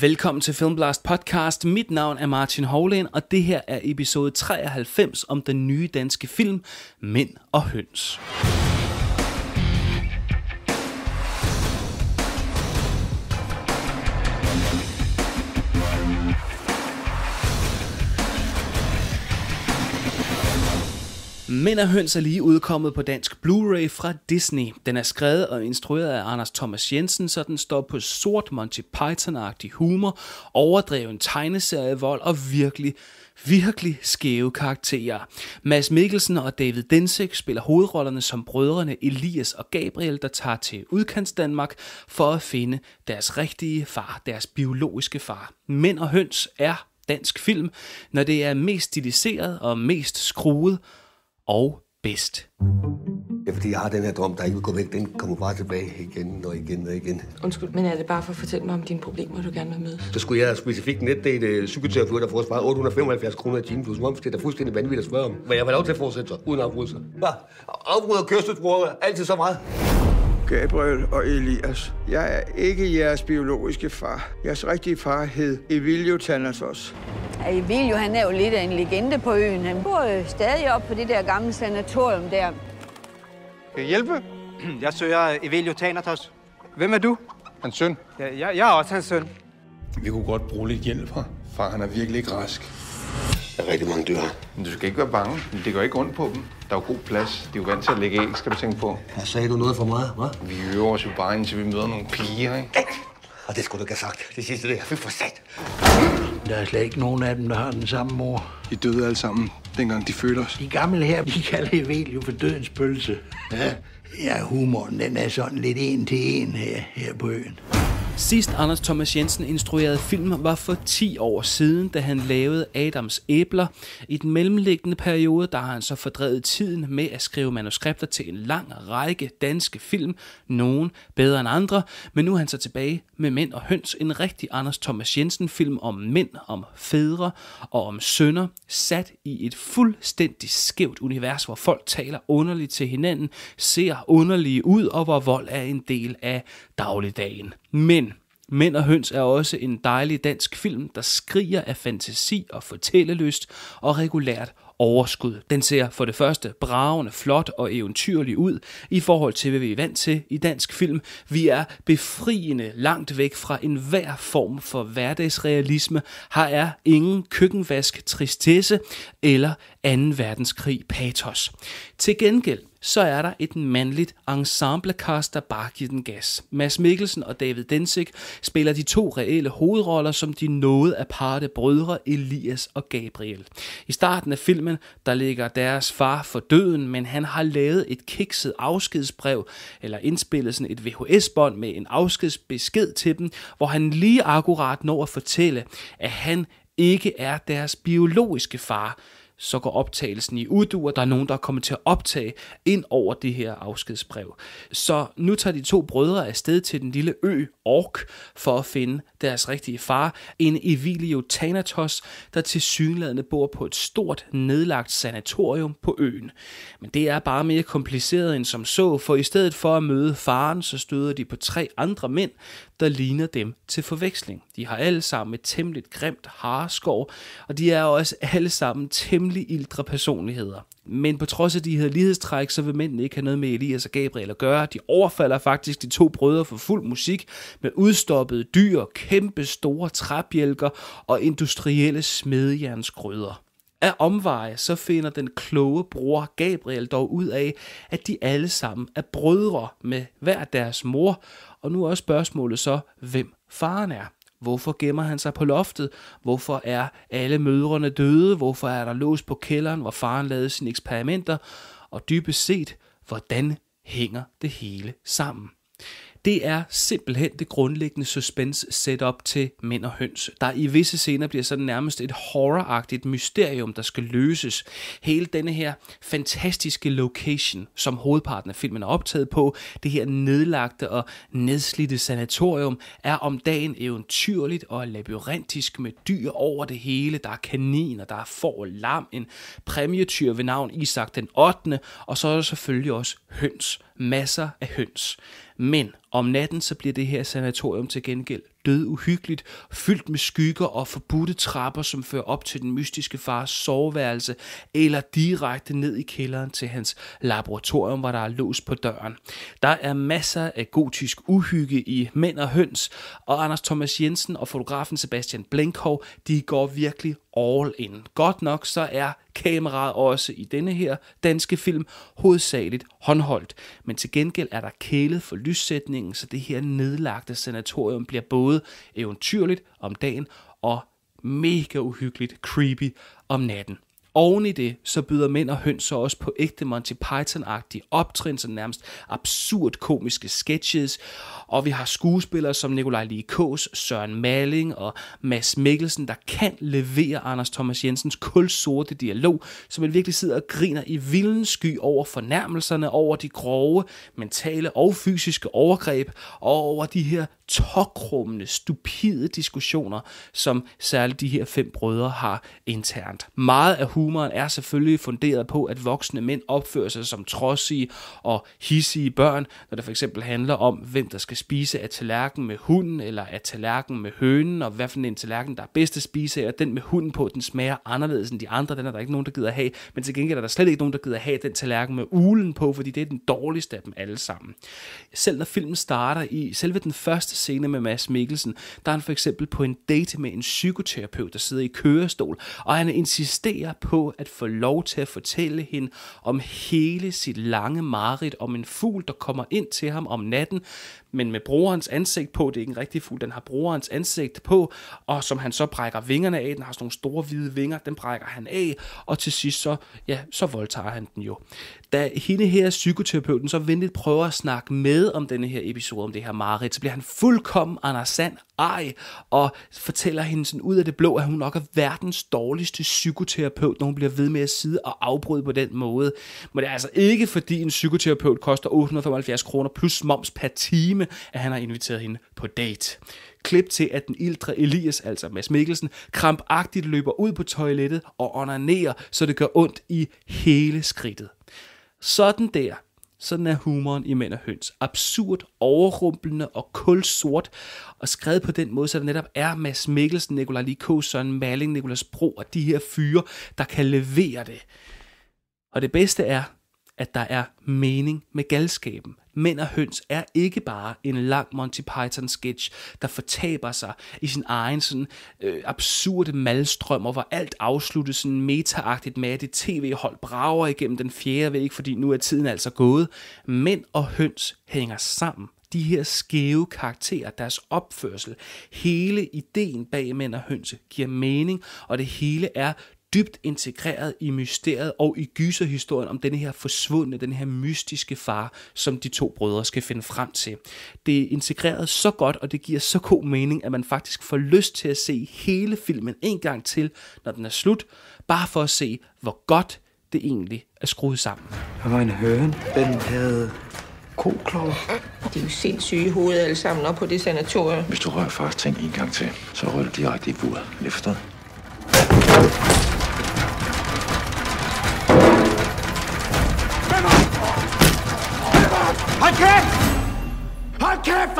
Velkommen til Filmblast Podcast. Mit navn er Martin Hovland, og det her er episode 93 om den nye danske film Mænd og Høns. Mænd og høns er lige udkommet på dansk Blu-ray fra Disney. Den er skrevet og instrueret af Anders Thomas Jensen, så den står på sort Monty Python-agtig humor, overdreven tegneserievold og virkelig, virkelig skæve karakterer. Mads Mikkelsen og David Densik spiller hovedrollerne som brødrene Elias og Gabriel, der tager til udkants Danmark for at finde deres rigtige far, deres biologiske far. Mænd og høns er dansk film, når det er mest stiliseret og mest skruet, og bedst. Ja, fordi jeg har den her drøm, der ikke vil gå væk. Den kommer bare tilbage igen og igen og igen. Undskyld, men er det bare for at fortælle mig om dine problemer, du gerne vil møde? Så skulle jeg specifikt netdate øh, psykoterapeut, der får sparet 875 kroner i timen plus moms. Det er da fuldstændig vanvittigt at spørge om. Men jeg vil lov til at fortsætte så, uden Bare Hvad? og kørselsbrugere altid så meget. Gabriel og Elias. Jeg er ikke jeres biologiske far. Jeres rigtige far hed Evilio Thanatos. Ja, Evilio, han er jo lidt af en legende på øen. Han bor jo stadig op på det der gamle sanatorium der. Kan I hjælpe? Jeg søger Evilio Thanatos. Hvem er du? Hans søn. Ja, jeg, jeg er også hans søn. Vi kunne godt bruge lidt hjælp her. Far, han er virkelig ikke rask. Der er rigtig mange dyr her. Men du skal ikke være bange. Det går ikke ondt på dem. Der er jo god plads. De er jo vant til at lægge æg, skal du tænke på. Her sagde du noget for meget, hva'? Vi øver os jo bare, indtil vi møder nogle piger, ikke? Og det skulle du ikke have sagt. Det sidste, det er for sat. Der er slet ikke nogen af dem, der har den samme mor. De døde alle sammen, dengang de fødte os. De gamle her, de kalder Evelio for dødens pølse. Ja, ja humoren, den er sådan lidt en til en her, her på øen. Sidst Anders Thomas Jensen instruerede film var for 10 år siden, da han lavede Adams Æbler. I den mellemliggende periode, der har han så fordrevet tiden med at skrive manuskripter til en lang række danske film, nogen bedre end andre, men nu er han så tilbage med Mænd og Høns, en rigtig Anders Thomas Jensen film om mænd, om fædre og om sønner, sat i et fuldstændig skævt univers, hvor folk taler underligt til hinanden, ser underlige ud og hvor vold er en del af dagligdagen. Men Mænd og høns er også en dejlig dansk film, der skriger af fantasi og fortællelyst og regulært overskud. Den ser for det første bravende, flot og eventyrlig ud i forhold til, hvad vi er vant til i dansk film. Vi er befriende langt væk fra enhver form for hverdagsrealisme. Her er ingen køkkenvask, tristesse eller anden verdenskrig patos. Til gengæld så er der et mandligt ensemblecast, der bare giver den gas. Mads Mikkelsen og David Densig spiller de to reelle hovedroller som de af parte brødre Elias og Gabriel. I starten af filmen, der ligger deres far for døden, men han har lavet et kikset afskedsbrev, eller indspillet sådan et VHS-bånd med en afskedsbesked til dem, hvor han lige akkurat når at fortælle, at han ikke er deres biologiske far, så går optagelsen i udu, og der er nogen, der er kommet til at optage ind over det her afskedsbrev. Så nu tager de to brødre afsted til den lille ø Ork for at finde deres rigtige far, en Evilio Thanatos, der til synlædende bor på et stort nedlagt sanatorium på øen. Men det er bare mere kompliceret end som så, for i stedet for at møde faren, så støder de på tre andre mænd, der ligner dem til forveksling. De har alle sammen et temmelig grimt hareskov, og de er også alle sammen temmelig temmelig ildre personligheder. Men på trods af de her lighedstræk, så vil mændene ikke have noget med Elias og Gabriel at gøre. De overfalder faktisk de to brødre for fuld musik med udstoppede dyr, kæmpe store træbjælker og industrielle smedjernsgrøder. Af omveje så finder den kloge bror Gabriel dog ud af, at de alle sammen er brødre med hver deres mor, og nu er spørgsmålet så, hvem faren er. Hvorfor gemmer han sig på loftet? Hvorfor er alle mødrene døde? Hvorfor er der lås på kælderen, hvor faren lavede sine eksperimenter? Og dybest set, hvordan hænger det hele sammen? Det er simpelthen det grundlæggende suspense setup til Mænd og Høns, der i visse scener bliver sådan nærmest et horroragtigt mysterium, der skal løses. Hele denne her fantastiske location, som hovedparten af filmen er optaget på, det her nedlagte og nedslidte sanatorium, er om dagen eventyrligt og labyrintisk med dyr over det hele. Der er kaniner, der er får og lam, en præmietyr ved navn Isak den 8. Og så er der selvfølgelig også høns. Masser af høns. Men om natten så bliver det her sanatorium til gengæld død uhyggeligt, fyldt med skygger og forbudte trapper, som fører op til den mystiske fars soveværelse, eller direkte ned i kælderen til hans laboratorium, hvor der er lås på døren. Der er masser af gotisk uhygge i Mænd og Høns, og Anders Thomas Jensen og fotografen Sebastian Blenkov, de går virkelig all in. Godt nok så er kameraet også i denne her danske film hovedsageligt håndholdt. Men til gengæld er der kælet for lyssætningen, så det her nedlagte sanatorium bliver både eventyrligt om dagen og mega uhyggeligt creepy om natten. Oven i det, så byder mænd og høns så også på ægte Monty Python-agtige optrin, så nærmest absurd komiske sketches, og vi har skuespillere som Nikolaj Kås, Søren Malling og Mads Mikkelsen, der kan levere Anders Thomas Jensens kulsorte dialog, som man virkelig sidder og griner i vildens sky over fornærmelserne, over de grove mentale og fysiske overgreb, og over de her tokrummende, stupide diskussioner, som særligt de her fem brødre har internt. Meget af humoren er selvfølgelig funderet på, at voksne mænd opfører sig som trodsige og hissige børn, når det for eksempel handler om, hvem der skal spise af tallerken med hunden, eller af tallerken med hønen, og hvad for en tallerken, der er bedst at spise af, og den med hunden på, den smager anderledes end de andre, den er der ikke nogen, der gider have, men til gengæld er der slet ikke nogen, der gider have den tallerken med ulen på, fordi det er den dårligste af dem alle sammen. Selv når filmen starter i selve den første scene med Mads Mikkelsen, der er han for eksempel på en date med en psykoterapeut, der sidder i kørestol, og han insisterer på at få lov til at fortælle hende om hele sit lange mareridt om en fugl, der kommer ind til ham om natten, men med brugerens ansigt på. Det er ikke en rigtig fugl, den har brugerens ansigt på, og som han så brækker vingerne af. Den har sådan nogle store hvide vinger, den brækker han af, og til sidst så, ja, så voldtager han den jo. Da hende her psykoterapeuten så venligt prøver at snakke med om denne her episode, om det her mareridt, så bliver han fuldkommen anarsand ej, og fortæller hende sådan ud af det blå, at hun nok er verdens dårligste psykoterapeut, når hun bliver ved med at sidde og afbryde på den måde. Men det er altså ikke fordi en psykoterapeut koster 875 kroner plus moms per time, time, at han har inviteret hende på date. Klip til, at den ildre Elias, altså Mads Mikkelsen, krampagtigt løber ud på toilettet og onanerer, så det gør ondt i hele skridtet. Sådan der. Sådan er humoren i Mænd og Høns. Absurd, overrumplende og kulsort, og skrevet på den måde, så der netop er Mads Mikkelsen, Nikolaj Liko, Søren Malling, Nikolas Bro og de her fyre, der kan levere det. Og det bedste er, at der er mening med galskaben. Mænd og høns er ikke bare en lang Monty Python sketch, der fortaber sig i sin egen sådan, øh, absurde og hvor alt afsluttes sådan metaagtigt med, at det tv-hold brager igennem den fjerde væg, fordi nu er tiden altså gået. Mænd og høns hænger sammen de her skæve karakterer, deres opførsel, hele ideen bag mænd og hønse giver mening, og det hele er dybt integreret i mysteriet og i gyserhistorien om denne her forsvundne, den her mystiske far, som de to brødre skal finde frem til. Det er integreret så godt, og det giver så god mening, at man faktisk får lyst til at se hele filmen en gang til, når den er slut, bare for at se, hvor godt det egentlig er skruet sammen. Der var en høne, den havde koklov. De er jo sindssyge i hovedet alle sammen op på det sanatorium. Hvis du rører faktisk ting en gang til, så rører du direkte i buret. Løfter.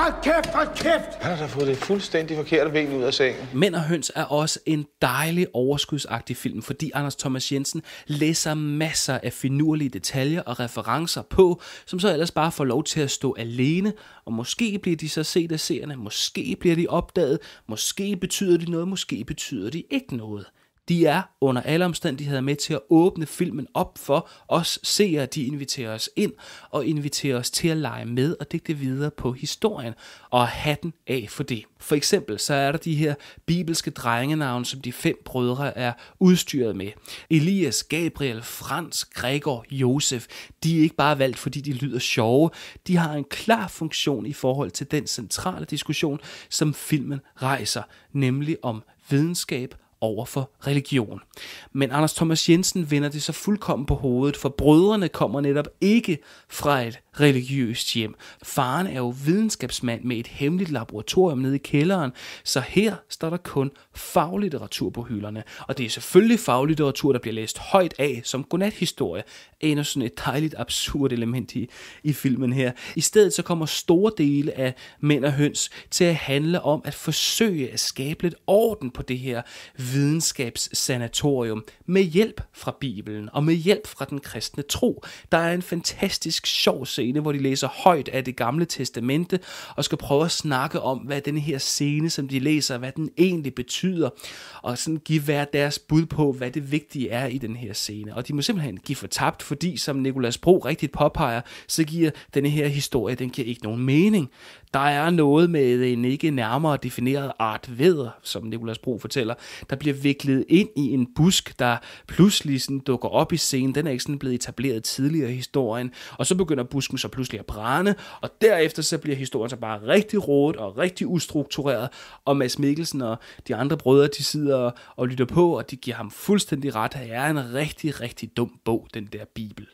hold kæft, hold kæft! Han har da fået det fuldstændig forkerte ben ud af sengen. Mænd og høns er også en dejlig overskudsagtig film, fordi Anders Thomas Jensen læser masser af finurlige detaljer og referencer på, som så ellers bare får lov til at stå alene, og måske bliver de så set af seerne, måske bliver de opdaget, måske betyder de noget, måske betyder de ikke noget. De er under alle omstændigheder med til at åbne filmen op for os seere. De inviterer os ind og inviterer os til at lege med og digte videre på historien og have den af for det. For eksempel så er der de her bibelske drengenavne, som de fem brødre er udstyret med. Elias, Gabriel, Frans, Gregor, Josef. De er ikke bare valgt, fordi de lyder sjove. De har en klar funktion i forhold til den centrale diskussion, som filmen rejser, nemlig om videnskab over for religion. Men Anders Thomas Jensen vender det så fuldkommen på hovedet, for brødrene kommer netop ikke fra et religiøst hjem. Faren er jo videnskabsmand med et hemmeligt laboratorium nede i kælderen, så her står der kun faglitteratur på hylderne. Og det er selvfølgelig faglitteratur, der bliver læst højt af som godnathistorie. Endnu sådan et dejligt absurd element i, i filmen her. I stedet så kommer store dele af Mænd og Høns til at handle om at forsøge at skabe lidt orden på det her videnskabssanatorium med hjælp fra Bibelen og med hjælp fra den kristne tro. Der er en fantastisk sjov scene, hvor de læser højt af det gamle testamente og skal prøve at snakke om, hvad den her scene, som de læser, hvad den egentlig betyder, og sådan give hver deres bud på, hvad det vigtige er i den her scene. Og de må simpelthen give for tabt, fordi som Nikolas Bro rigtigt påpeger, så giver den her historie, den giver ikke nogen mening. Der er noget med en ikke nærmere defineret art veder, som Nikolas Bro fortæller, der bliver viklet ind i en busk, der pludselig sådan dukker op i scenen. Den er ikke sådan blevet etableret tidligere i historien. Og så begynder busken så pludselig at brænde, og derefter så bliver historien så bare rigtig rådet og rigtig ustruktureret. Og Mads Mikkelsen og de andre brødre, de sidder og lytter på, og de giver ham fuldstændig ret. Det er en rigtig, rigtig dum bog, den der Bibel.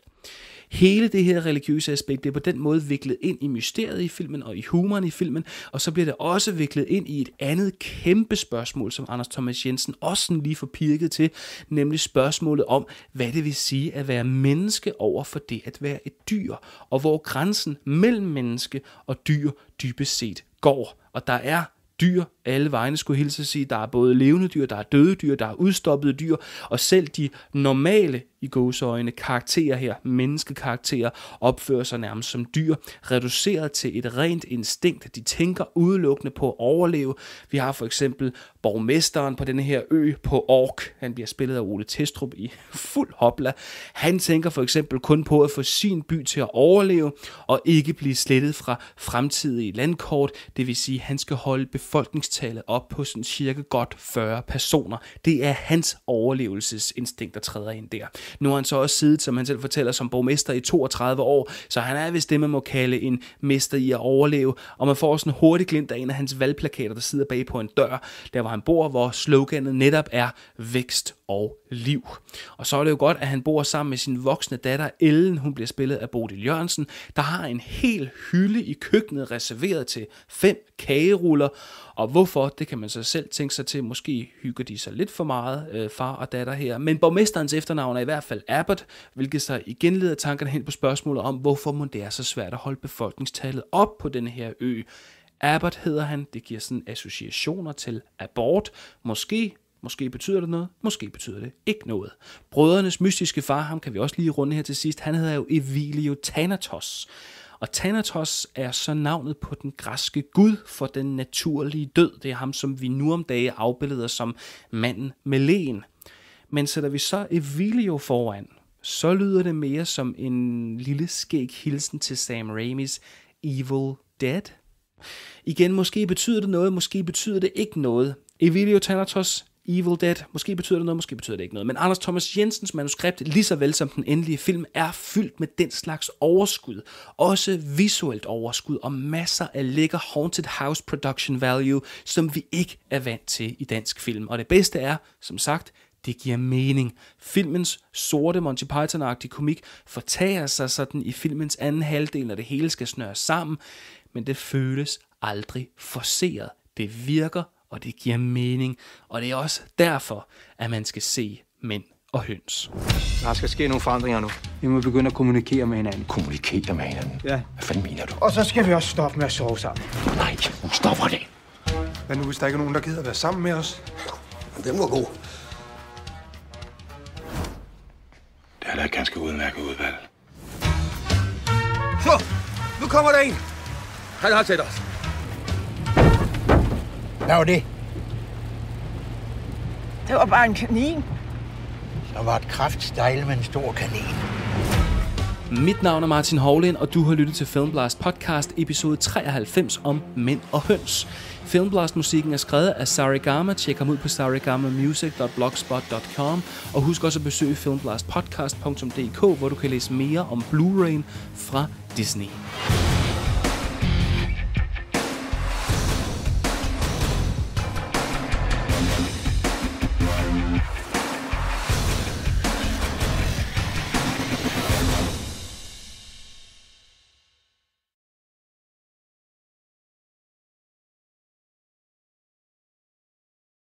Hele det her religiøse aspekt, det på den måde viklet ind i mysteriet i filmen og i humoren i filmen, og så bliver det også viklet ind i et andet kæmpe spørgsmål, som Anders Thomas Jensen også lige lige forpirket til, nemlig spørgsmålet om, hvad det vil sige at være menneske over for det at være et dyr, og hvor grænsen mellem menneske og dyr dybest set går. Og der er dyr alle vegne, skulle hilse at sige. Der er både levende dyr, der er døde dyr, der er udstoppede dyr, og selv de normale i gåseøjne karakterer her, menneskekarakterer, opfører sig nærmest som dyr, reduceret til et rent instinkt. De tænker udelukkende på at overleve. Vi har for eksempel borgmesteren på den her ø på Ork. Han bliver spillet af Ole Testrup i fuld hopla. Han tænker for eksempel kun på at få sin by til at overleve og ikke blive slettet fra fremtidige landkort. Det vil sige, at han skal holde befolkningstallet op på sådan cirka godt 40 personer. Det er hans overlevelsesinstinkt, der træder ind der. Nu har han så også siddet, som han selv fortæller, som borgmester i 32 år, så han er vist det, man må kalde en mester i at overleve, og man får sådan hurtig glimt af en af hans valgplakater, der sidder bag på en dør, der hvor han bor, hvor sloganet netop er vækst og liv. Og så er det jo godt, at han bor sammen med sin voksne datter Ellen, hun bliver spillet af Bodil Jørgensen, der har en hel hylde i køkkenet reserveret til fem kageruller, og hvorfor, det kan man så selv tænke sig til. Måske hygger de sig lidt for meget, øh, far og datter her. Men borgmesterens efternavn er i hvert fald Abbott, hvilket så igen leder tankerne hen på spørgsmålet om, hvorfor må det er så svært at holde befolkningstallet op på den her ø. Abbott hedder han, det giver sådan associationer til abort. Måske Måske betyder det noget, måske betyder det ikke noget. Brødrenes mystiske far, ham kan vi også lige runde her til sidst, han hedder jo Evilio Thanatos. Og Thanatos er så navnet på den græske gud for den naturlige død. Det er ham, som vi nu om dage afbilleder som manden med lægen. Men sætter vi så Evilio foran, så lyder det mere som en lille skæg hilsen til Sam Raimis Evil Dead. Igen, måske betyder det noget, måske betyder det ikke noget. Evilio Thanatos, Evil Dead. Måske betyder det noget, måske betyder det ikke noget. Men Anders Thomas Jensens manuskript, lige så vel som den endelige film, er fyldt med den slags overskud. Også visuelt overskud og masser af lækker haunted house production value, som vi ikke er vant til i dansk film. Og det bedste er, som sagt, det giver mening. Filmens sorte Monty Python-agtige komik fortager sig sådan i filmens anden halvdel, når det hele skal snøres sammen, men det føles aldrig forceret. Det virker og det giver mening, og det er også derfor, at man skal se mænd og høns. Der skal ske nogle forandringer nu. Vi må begynde at kommunikere med hinanden. Kommunikere med hinanden? Ja. Hvad fanden mener du? Og så skal vi også stoppe med at sove sammen. Nej, nu stopper det. Hvad nu, hvis der ikke er nogen, der gider at være sammen med os? Det var god. Det er da et ganske udmærket udvalg. Så, nu kommer der en. Han har set os. Hvad var det? Det var bare en kanin. Så var et kraftstejl med en stor kanin. Mit navn er Martin Hovland, og du har lyttet til Filmblast podcast episode 93 om mænd og høns. Filmblast-musikken er skrevet af Sarigama. Tjek ham ud på sarigamamusic.blogspot.com. Og husk også at besøge filmblastpodcast.dk, hvor du kan læse mere om Blu-rayen fra Disney.